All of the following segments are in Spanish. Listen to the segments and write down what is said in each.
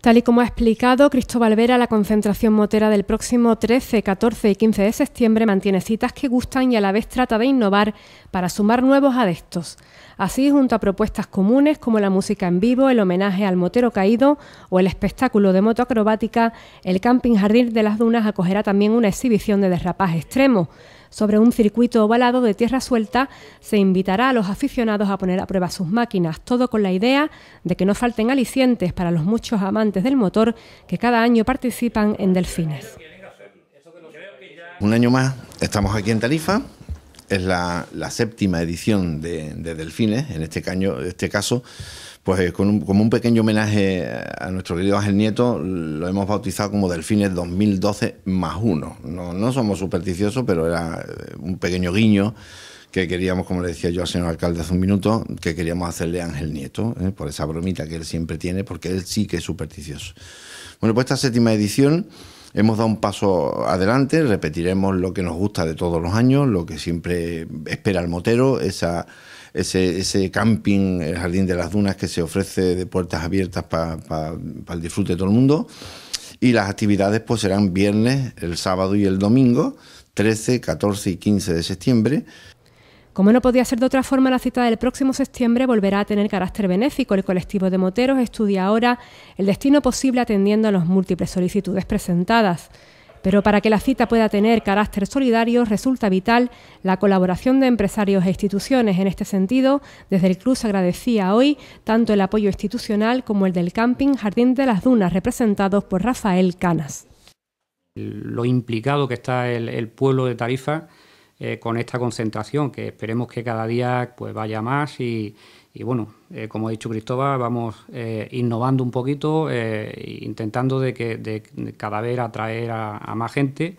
Tal y como ha explicado Cristóbal Vera, la concentración motera del próximo 13, 14 y 15 de septiembre mantiene citas que gustan y a la vez trata de innovar para sumar nuevos adeptos. Así, junto a propuestas comunes como la música en vivo, el homenaje al motero caído o el espectáculo de moto acrobática, el Camping Jardín de las Dunas acogerá también una exhibición de derrapaje extremo. Sobre un circuito ovalado de tierra suelta se invitará a los aficionados a poner a prueba sus máquinas, todo con la idea de que no falten alicientes para los muchos amantes del motor que cada año participan en Delfines. Un año más estamos aquí en Tarifa es la, séptima edición de, Delfines, en este, caño, este caso, pues eh, con como un pequeño homenaje a nuestro querido Ángel Nieto, lo hemos bautizado como Delfines 2012 más uno. No, somos supersticiosos, pero era eh, un pequeño guiño que queríamos, como le decía yo al señor alcalde hace un minuto, que queríamos hacerle a Ángel Nieto, eh, por esa bromita que él siempre tiene, porque él sí que es supersticioso. Bueno, pues esta séptima edición Hemos dado un paso adelante, repetiremos lo que nos gusta de todos los años, lo que siempre espera el motero, ese, camping, el Jardín de las Dunas que se ofrece de puertas abiertas para el disfrute de todo el mundo. Y las actividades pues serán viernes, el sábado y el domingo, 13, 14 y 15 de septiembre. Como no podía ser de otra forma, la cita del próximo septiembre volverá a tener carácter benéfico. El colectivo de moteros estudia ahora el destino posible atendiendo a las múltiples solicitudes presentadas. Pero para que la cita pueda tener carácter solidario resulta vital la colaboración de empresarios e instituciones. En este sentido, desde el Cruz agradecía hoy tanto el apoyo institucional como el del camping Jardín de las Dunas, representados por Rafael Canas. Lo implicado que está el pueblo de Tarifa eh, con esta concentración, que esperemos que cada día pues, vaya más y, bueno, eh, como ha dicho Cristóbal, vamos eh, innovando un poquito, intentando de que cada vez atraer a, más gente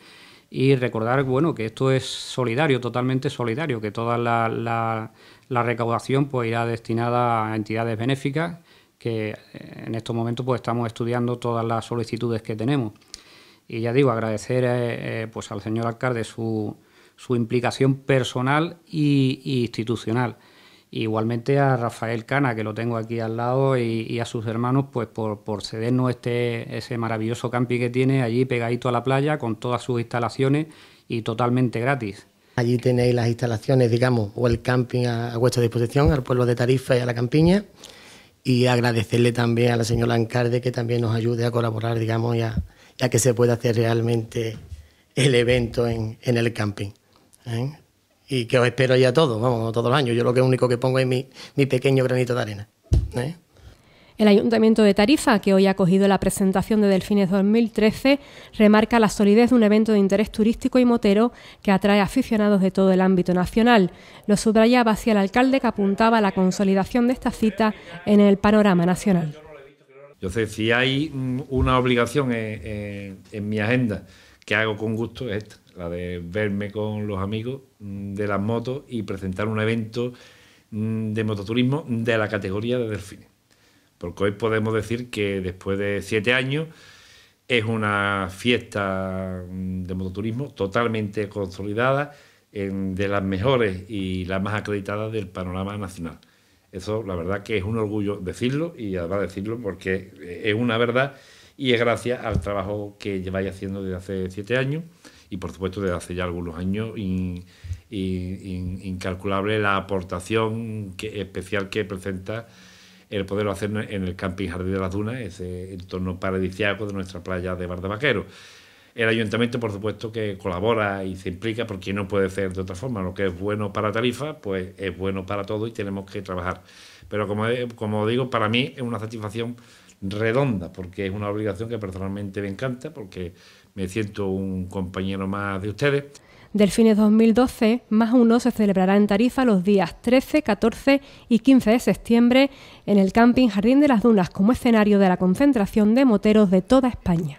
y recordar bueno, que esto es solidario, totalmente solidario, que toda la, recaudación pues, irá destinada a entidades benéficas que en estos momentos pues estamos estudiando todas las solicitudes que tenemos. Y ya digo, agradecer pues al señor alcalde su, su implicación personal e institucional. Igualmente a Rafael Cana, que lo tengo aquí al lado, y, a sus hermanos, pues por, cedernos este, ese maravilloso camping que tiene allí pegadito a la playa, con todas sus instalaciones y totalmente gratis. Allí tenéis las instalaciones, digamos, o el camping a, vuestra disposición, al pueblo de Tarifa y a la campiña. Y agradecerle también a la señora Ancarde que también nos ayude a colaborar, digamos, ya, ya que se pueda hacer realmente el evento en el camping. ¿Eh? Y que os espero ya todos, vamos, todos los años. Yo lo que único que pongo es mi, pequeño granito de arena. ¿eh? El Ayuntamiento de Tarifa, que hoy ha acogido la presentación de Delfines 2013, remarca la solidez de un evento de interés turístico y motero que atrae aficionados de todo el ámbito nacional. Lo subrayaba hacia el alcalde que apuntaba a la consolidación de esta cita en el panorama nacional. Yo sé, si hay mm, una obligación en, eh, en mi agenda que hago con gusto, es esta la de verme con los amigos mm, de las motos y presentar un evento mm, de mototurismo de la categoría de delfines. Porque hoy podemos decir que después de siete años es una fiesta mm, de mototurismo totalmente consolidada, de las mejores y las más acreditadas del panorama nacional. Eso la verdad que es un orgullo decirlo y además decirlo porque eh, es una verdad y es gracias al trabajo que lleváis haciendo desde hace siete años y por supuesto desde hace ya algunos años incalculable la aportación que, especial que presenta el poderlo hacer en el Camping Jardín de las Dunas, ese entorno paradisiaco de nuestra playa de Bar de El ayuntamiento, por supuesto, que colabora y se implica porque no puede ser de otra forma. Lo que es bueno para Tarifa, pues es bueno para todo y tenemos que trabajar. Pero como, como digo, para mí es una satisfacción redonda, porque es una obligación que personalmente me encanta, porque me siento un compañero más de ustedes. Del Delfines 2012 más uno se celebrará en Tarifa los días 13, 14 y 15 de septiembre en el Camping Jardín de las Dunas como escenario de la concentración de moteros de toda España.